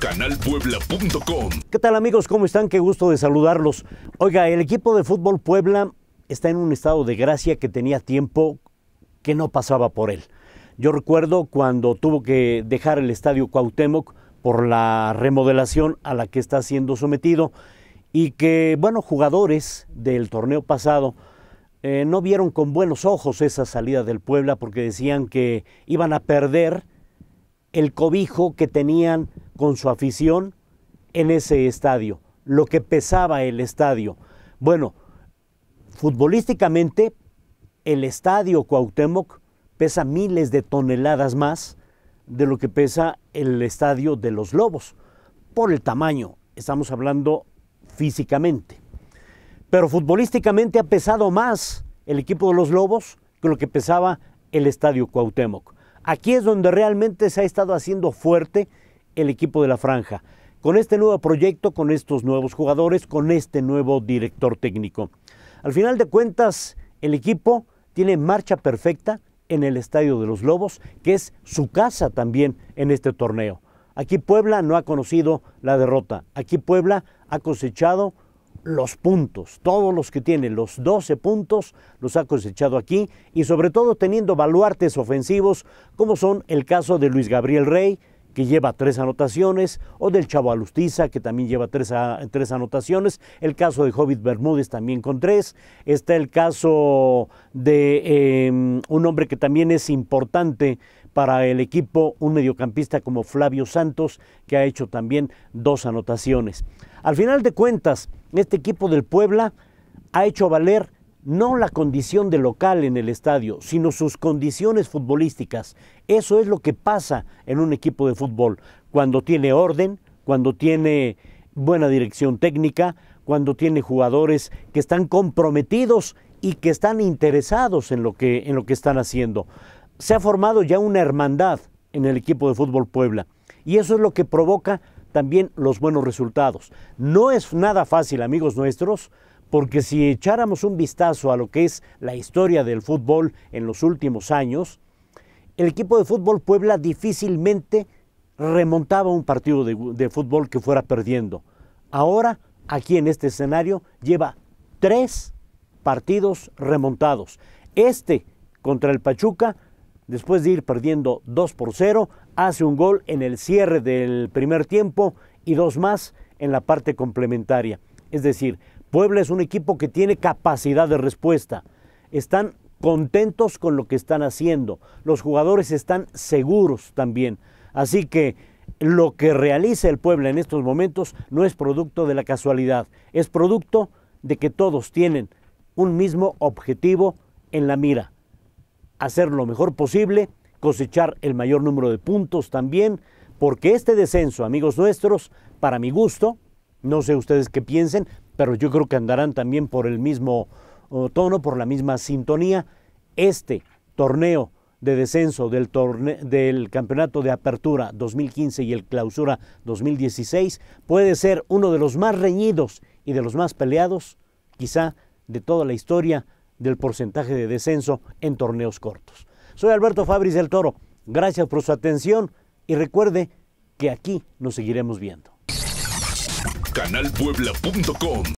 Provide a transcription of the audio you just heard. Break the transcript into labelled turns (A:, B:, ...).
A: canalpuebla.com. ¿Qué tal amigos? ¿Cómo están? Qué gusto de saludarlos. Oiga, el equipo de fútbol Puebla está en un estado de gracia que tenía tiempo que no pasaba por él. Yo recuerdo cuando tuvo que dejar el estadio Cuauhtémoc por la remodelación a la que está siendo sometido y que, bueno, jugadores del torneo pasado eh, no vieron con buenos ojos esa salida del Puebla porque decían que iban a perder el cobijo que tenían con su afición en ese estadio, lo que pesaba el estadio. Bueno, futbolísticamente, el estadio Cuauhtémoc pesa miles de toneladas más de lo que pesa el estadio de los Lobos, por el tamaño, estamos hablando físicamente. Pero futbolísticamente ha pesado más el equipo de los Lobos que lo que pesaba el estadio Cuauhtémoc. Aquí es donde realmente se ha estado haciendo fuerte el equipo de la franja, con este nuevo proyecto, con estos nuevos jugadores, con este nuevo director técnico. Al final de cuentas, el equipo tiene marcha perfecta en el Estadio de los Lobos, que es su casa también en este torneo. Aquí Puebla no ha conocido la derrota. Aquí Puebla ha cosechado los puntos, todos los que tiene, los 12 puntos los ha cosechado aquí y sobre todo teniendo baluartes ofensivos como son el caso de Luis Gabriel Rey, que lleva tres anotaciones, o del Chavo Alustiza, que también lleva tres, tres anotaciones, el caso de Hobbit Bermúdez también con tres, está el caso de em, un hombre que también es importante para el equipo, un mediocampista como Flavio Santos, que ha hecho también dos anotaciones. Al final de cuentas, este equipo del Puebla ha hecho valer no la condición de local en el estadio, sino sus condiciones futbolísticas. Eso es lo que pasa en un equipo de fútbol, cuando tiene orden, cuando tiene buena dirección técnica, cuando tiene jugadores que están comprometidos y que están interesados en lo que, en lo que están haciendo. Se ha formado ya una hermandad en el equipo de fútbol Puebla y eso es lo que provoca también los buenos resultados. No es nada fácil, amigos nuestros, porque si echáramos un vistazo a lo que es la historia del fútbol en los últimos años, el equipo de fútbol Puebla difícilmente remontaba un partido de, fútbol que fuera perdiendo. Ahora, aquí en este escenario, lleva tres partidos remontados. Este contra el Pachuca, después de ir perdiendo 2 por 0, hace un gol en el cierre del primer tiempo y dos más en la parte complementaria. Es decir, Puebla es un equipo que tiene capacidad de respuesta. Están contentos con lo que están haciendo. Los jugadores están seguros también. Así que lo que realiza el Puebla en estos momentos no es producto de la casualidad, es producto de que todos tienen un mismo objetivo en la mira. Hacer lo mejor posible, cosechar el mayor número de puntos también, porque este descenso, amigos nuestros, para mi gusto, no sé ustedes qué piensen, pero yo creo que andarán también por el mismo uh, tono, por la misma sintonía. Este torneo de descenso del, del campeonato de apertura 2015 y el clausura 2016 puede ser uno de los más reñidos y de los más peleados, quizá de toda la historia del porcentaje de descenso en torneos cortos. Soy Alberto Fabris del Toro, gracias por su atención y recuerde que aquí nos seguiremos viendo canalpuebla.com